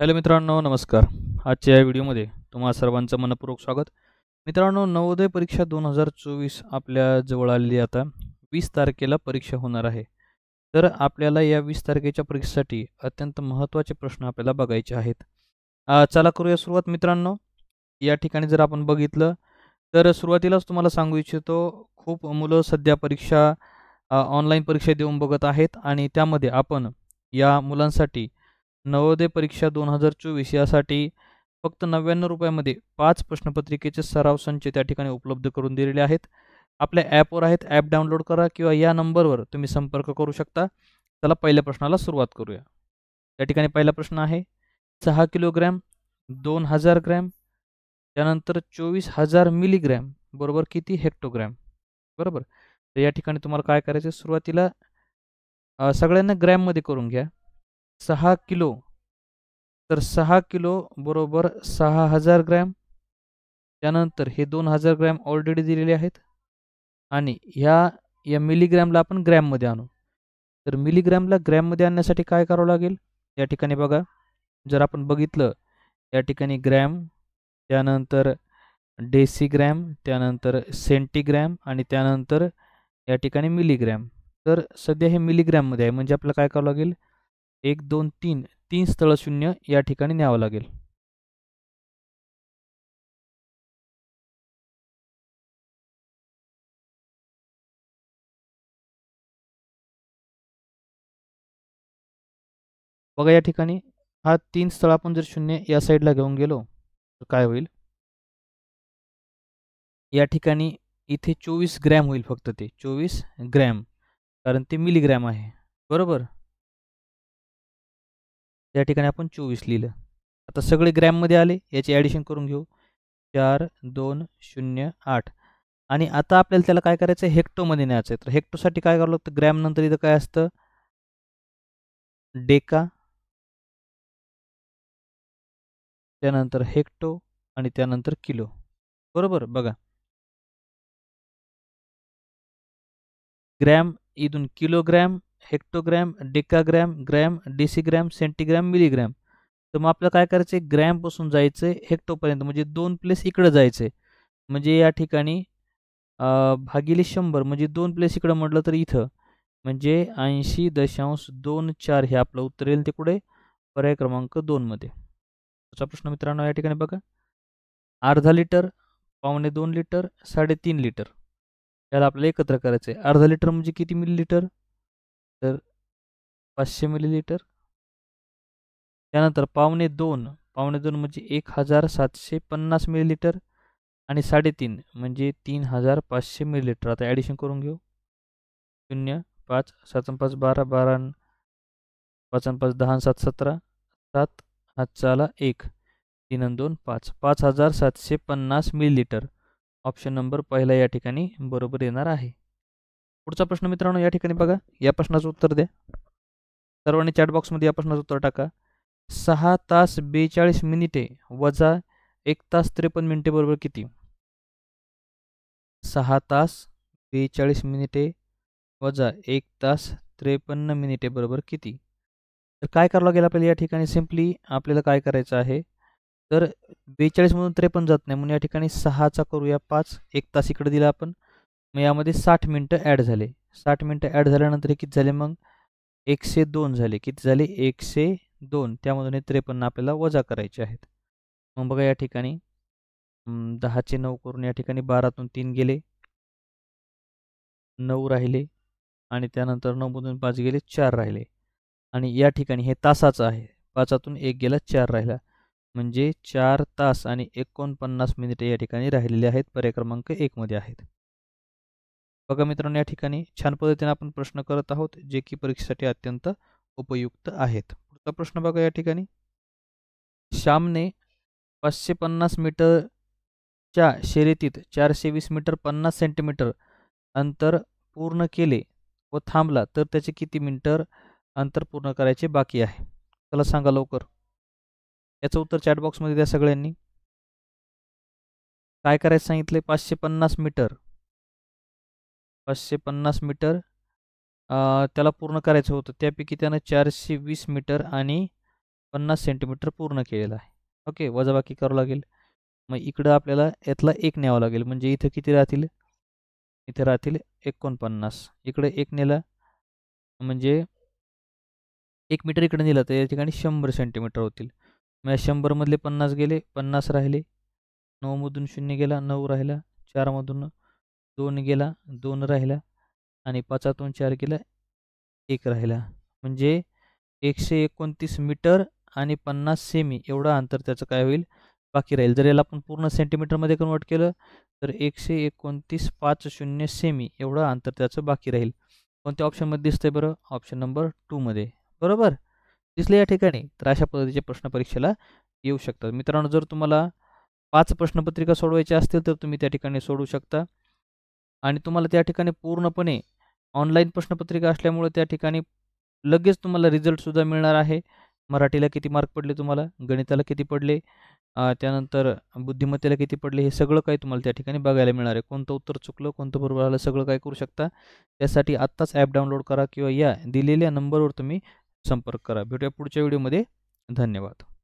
Hello मित्रांनो नमस्कार आजच्या या व्हिडिओमध्ये तुम्हा सर्वांचं मनपूर्वक स्वागत मित्रांनो नवोदय परीक्षा दोन हजार चोवीस आपल्या जवळ आलेली आता वीस तारखेला परीक्षा होणार आहे तर आपल्याला या वीस तारखेच्या परीक्षेसाठी अत्यंत महत्त्वाचे प्रश्न आपल्याला बघायचे आहेत चला करूया सुरुवात मित्रांनो या ठिकाणी जर आपण बघितलं तर सुरुवातीलाच तुम्हाला सांगू इच्छितो खूप मुलं सध्या परीक्षा ऑनलाईन परीक्षा देऊन बघत आहेत आणि त्यामध्ये आपण या मुलांसाठी नवोदय परीक्षा दोन हजार चोवीस यासाठी फक्त नव्याण्णव रुपयामध्ये पाच प्रश्नपत्रिकेचे सराव संच त्या ठिकाणी उपलब्ध करून दिलेले आहेत आपल्या ॲपवर आहेत ॲप डाउनलोड करा किंवा या नंबरवर तुम्ही संपर्क करू शकता चला पहिल्या प्रश्नाला सुरुवात करूया त्या ठिकाणी पहिला प्रश्न आहे सहा किलोग्रॅम दोन हजार ग्रॅम त्यानंतर चोवीस हजार मिलीग्रॅम बरोबर किती हेक्टोग्रॅम बरोबर तर या ठिकाणी तुम्हाला काय करायचं सुरुवातीला सगळ्यांना ग्रॅममध्ये करून घ्या सहा किलो तर सहा किलो बरोबर सहा हजार ग्रॅम त्यानंतर हे दोन हजार ग्रॅम ऑलरेडी दिलेले आहेत आणि ह्या या मिलीग्रॅमला आपण ग्रॅममध्ये आणू तर मिलीग्रॅमला ग्रॅममध्ये आणण्यासाठी काय करावं लागेल या ठिकाणी बघा जर आपण बघितलं या ठिकाणी ग्रॅम त्यानंतर ग्रॅम त्यानंतर ग्रॅम आणि त्यानंतर या ठिकाणी मिलीग्रॅम तर सध्या हे मिलीग्रॅममध्ये आहे म्हणजे आपल्याला काय करावं लागेल एक दोन तीन तीन स्थळ शून्य या ठिकाणी न्यावं लागेल बघा या ठिकाणी हा तीन स्थळ आपण जर शून्य या साईडला घेऊन गेलो तर काय होईल या ठिकाणी इथे चोवीस ग्रॅम होईल फक्त ते चोवीस ग्रॅम कारण ते मिलीग्रॅम आहे बरोबर त्या ठिकाणी आपण चोवीस लिहिलं आता सगळे ग्रॅममध्ये आले याची ॲडिशन करून घेऊ चार दोन शून्य आठ आणि आता आपल्याला त्याला काय करायचं आहे हेक्टोमध्ये न्यायचं आहे तर हेक्टोसाठी काय करावं लागतं ग्रॅम नंतर इथं काय असतं डेका त्यानंतर हेक्टो आणि त्यानंतर किलो बरोबर बघा ग्रॅम इथून kilogram hectogram decagram gram gram centigram milligram तर मग आपलं काय करायचं आहे ग्रॅमपासून जायचं हेक्टोपर्यंत म्हणजे दोन प्लेस इकडं जायचं आहे म्हणजे या ठिकाणी भागिले शंभर म्हणजे दोन प्लेस इकडं म्हटलं तर इथं म्हणजे ऐंशी दशांश दोन चार हे आपलं उत्तर येईल ते कुठे पर्याय क्रमांक दोनमध्ये त्याचा प्रश्न मित्रांनो या ठिकाणी बघा अर्धा लिटर पावणे दोन लिटर साडेतीन लिटर याला आपल्याला एकत्र करायचं आहे अर्धा लिटर म्हणजे किती मिली लिटर तर पाचशे मिलीलिटर. त्यानंतर पावणे दोन पावणे दोन म्हणजे एक हजार सातशे पन्नास मिलीलिटर आणि साडेतीन म्हणजे तीन हजार पाचशे मिलीलिटर आता ॲडिशन करून घेऊ शून्य पाच सात पाच बारा बारा पाच पाच दहा सात सतरा सात चाला एक तीन दोन पाच पाच हजार सातशे पन्नास मिलीलिटर ऑप्शन नंबर पहिला या ठिकाणी बरोबर येणार आहे पुढचा प्रश्न मित्रांनो या ठिकाणी बघा या प्रश्नाचं उत्तर द्या सर्वांनी चॅटबॉक्समध्ये या प्रश्नाचं उत्तर टाका सहा तास बेचाळीस मिनिटे वजा एक तास त्रेपन्न मिनिटे बरोबर किती सहा तास बेचाळीस मिनिटे वजा एक तास त्रेपन्न मिनिटे बरोबर किती तर काय करावं लागेल आपल्याला या ठिकाणी सिम्पली आपल्याला काय करायचं आहे तर बेचाळीसमधून त्रेपन्न जात नाही म्हणून या ठिकाणी सहाचा करूया पाच एक तास इकडे दिला आपण मग यामध्ये साठ मिनटं ॲड झाले साठ मिनटं ॲड झाल्यानंतर किती झाले मग एकशे दोन झाले किती झाले एकशे दोन त्यामधून हे त्रेपन्न आपल्याला वजा करायचे आहेत मग बघा या ठिकाणी दहाचे नऊ करून या ठिकाणी बारातून तीन गेले नऊ राहिले आणि त्यानंतर नऊमधून पाच गेले चार राहिले आणि या ठिकाणी हे तासाचं आहे पाचातून एक गेला चार राहिला म्हणजे चार तास आणि एकोणपन्नास मिनिटे या ठिकाणी राहिलेले आहेत पर्याय क्रमांक एकमध्ये आहेत बघा मित्रांनो या ठिकाणी छान पद्धतीने आपण प्रश्न करत आहोत जे की परीक्षेसाठी अत्यंत उपयुक्त आहेत पुढचा प्रश्न बघा या ठिकाणी श्यामने पाचशे पन्नास मीटरच्या शर्यतीत चारशे वीस मीटर पन्नास सेंटीमीटर अंतर पूर्ण केले व थांबला तर त्याचे किती मीटर अंतर पूर्ण करायचे बाकी आहे चला सांगा लवकर याचं उत्तर चॅटबॉक्समध्ये द्या सगळ्यांनी काय करायचं सांगितले पाचशे पन्नास मीटर पाचशे पन्नास मीटर त्याला पूर्ण करायचं होतं त्यापैकी त्यानं चारशे वीस मीटर आणि पन्नास सेंटीमीटर पूर्ण केलेलं आहे ओके वजाबाकी करावं लागेल मग इकडं आपल्याला यातला एक न्यावं लागेल म्हणजे इथं किती राहतील इथे राहतील एकोणपन्नास इकडे एक नेला म्हणजे एक मीटर इकडे नेलं तर या ठिकाणी शंभर सेंटीमीटर होतील मग या शंभरमधले पन्नास गेले पन्नास राहिले नऊमधून शून्य गेला नऊ राहिला चारमधून दोन गेला दोन राहिला आणि पाचातून चार गेला एक राहिला म्हणजे एकशे एकोणतीस मीटर आणि पन्नास सेमी एवढं अंतर त्याचं काय होईल बाकी राहील जर याला आपण पूर्ण सेंटीमीटरमध्ये कन्वर्ट केलं तर एकशे एकोणतीस पाच शून्य सेमी एवढं अंतर त्याचं बाकी राहील कोणत्या ऑप्शनमध्ये दिसतंय बरं ऑप्शन नंबर टूमध्ये बरोबर दिसले या ठिकाणी तर अशा पद्धतीच्या प्रश्न परीक्षेला येऊ शकतात मित्रांनो जर तुम्हाला पाच प्रश्नपत्रिका सोडवायच्या असतील तर तुम्ही त्या ठिकाणी सोडवू शकता आणि तुम्हाला त्या ठिकाणी पूर्णपणे ऑनलाईन प्रश्नपत्रिका असल्यामुळे त्या ठिकाणी लगेच तुम्हाला रिझल्टसुद्धा मिळणार आहे मराठीला किती मार्क पडले तुम्हाला गणिताला किती पडले त्यानंतर बुद्धिमत्तेला किती पडले हे सगळं काही तुम्हाला त्या ठिकाणी बघायला मिळणार आहे कोणतं उत्तर चुकलं कोणतं बरोबर आलं सगळं काय करू शकता त्यासाठी आत्ताच ॲप डाउनलोड करा किंवा या दिलेल्या नंबरवर तुम्ही संपर्क करा भेटूया पुढच्या व्हिडिओमध्ये धन्यवाद